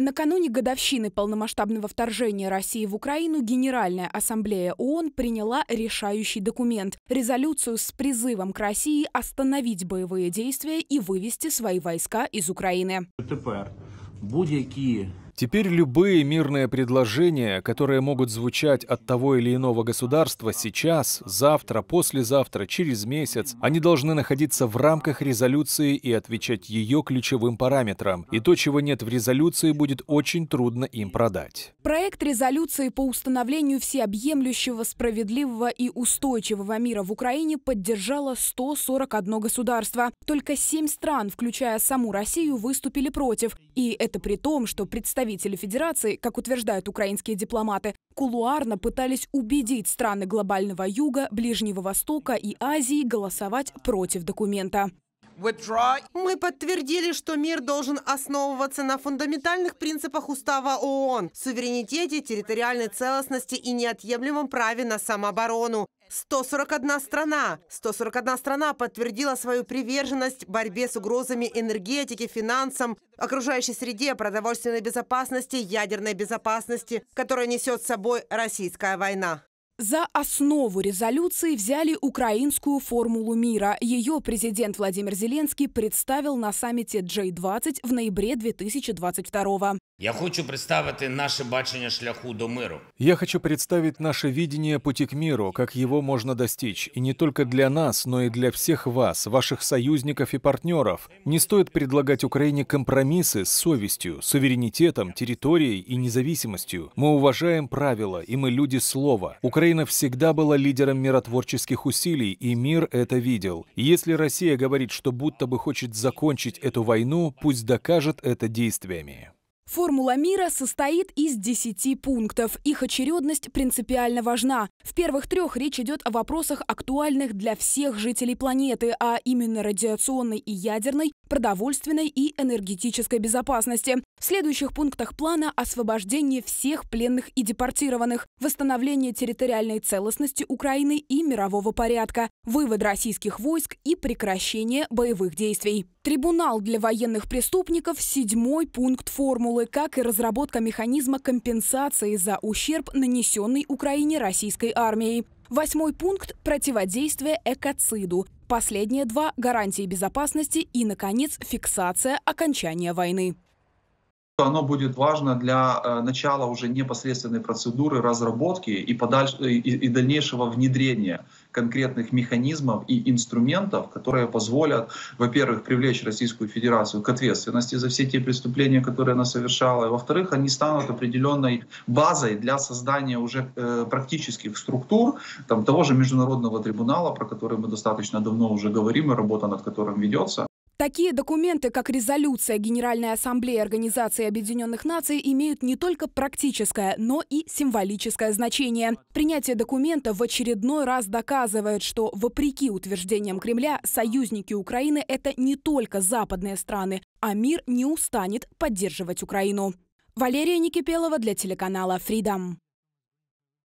Накануне годовщины полномасштабного вторжения России в Украину Генеральная ассамблея ООН приняла решающий документ – резолюцию с призывом к России остановить боевые действия и вывести свои войска из Украины. Теперь будь-які Теперь любые мирные предложения, которые могут звучать от того или иного государства сейчас, завтра, послезавтра, через месяц, они должны находиться в рамках резолюции и отвечать ее ключевым параметрам. И то, чего нет в резолюции, будет очень трудно им продать. Проект резолюции по установлению всеобъемлющего, справедливого и устойчивого мира в Украине поддержало 141 государство. Только 7 стран, включая саму Россию, выступили против. И это при том, что представители представители Федерации, как утверждают украинские дипломаты, кулуарно пытались убедить страны глобального юга, Ближнего Востока и Азии голосовать против документа. Мы подтвердили, что мир должен основываться на фундаментальных принципах Устава ООН, суверенитете, территориальной целостности и неотъемлемом праве на самооборону. 141 страна. 141 страна подтвердила свою приверженность борьбе с угрозами энергетики, финансам, окружающей среде, продовольственной безопасности, ядерной безопасности, которая несет с собой российская война. За основу резолюции взяли украинскую формулу мира. Ее президент Владимир Зеленский представил на саммите J20 в ноябре 2022 Я хочу представить наше бачення шляху до миру. Я хочу представить наше видение пути к миру, как его можно достичь. И не только для нас, но и для всех вас, ваших союзников и партнеров. Не стоит предлагать Украине компромиссы с совестью, суверенитетом, территорией и независимостью. Мы уважаем правила, и мы люди слова. Украина Украина всегда была лидером миротворческих усилий, и мир это видел. Если Россия говорит, что будто бы хочет закончить эту войну, пусть докажет это действиями. Формула мира состоит из 10 пунктов. Их очередность принципиально важна. В первых трех речь идет о вопросах, актуальных для всех жителей планеты, а именно радиационной и ядерной, продовольственной и энергетической безопасности. В следующих пунктах плана освобождение всех пленных и депортированных, восстановление территориальной целостности Украины и мирового порядка, вывод российских войск и прекращение боевых действий. Трибунал для военных преступников – седьмой пункт формулы, как и разработка механизма компенсации за ущерб, нанесенный Украине российской армией. Восьмой пункт – противодействие экоциду. Последние два – гарантии безопасности и, наконец, фиксация окончания войны что оно будет важно для э, начала уже непосредственной процедуры разработки и, подальш... и, и дальнейшего внедрения конкретных механизмов и инструментов, которые позволят, во-первых, привлечь Российскую Федерацию к ответственности за все те преступления, которые она совершала, и, во-вторых, они станут определенной базой для создания уже э, практических структур там, того же Международного трибунала, про который мы достаточно давно уже говорим, и работа над которым ведется, Такие документы, как резолюция Генеральной Ассамблеи Организации Объединенных Наций, имеют не только практическое, но и символическое значение. Принятие документа в очередной раз доказывает, что, вопреки утверждениям Кремля, союзники Украины – это не только западные страны, а мир не устанет поддерживать Украину. Валерия Никипелова для телеканала «Фридом».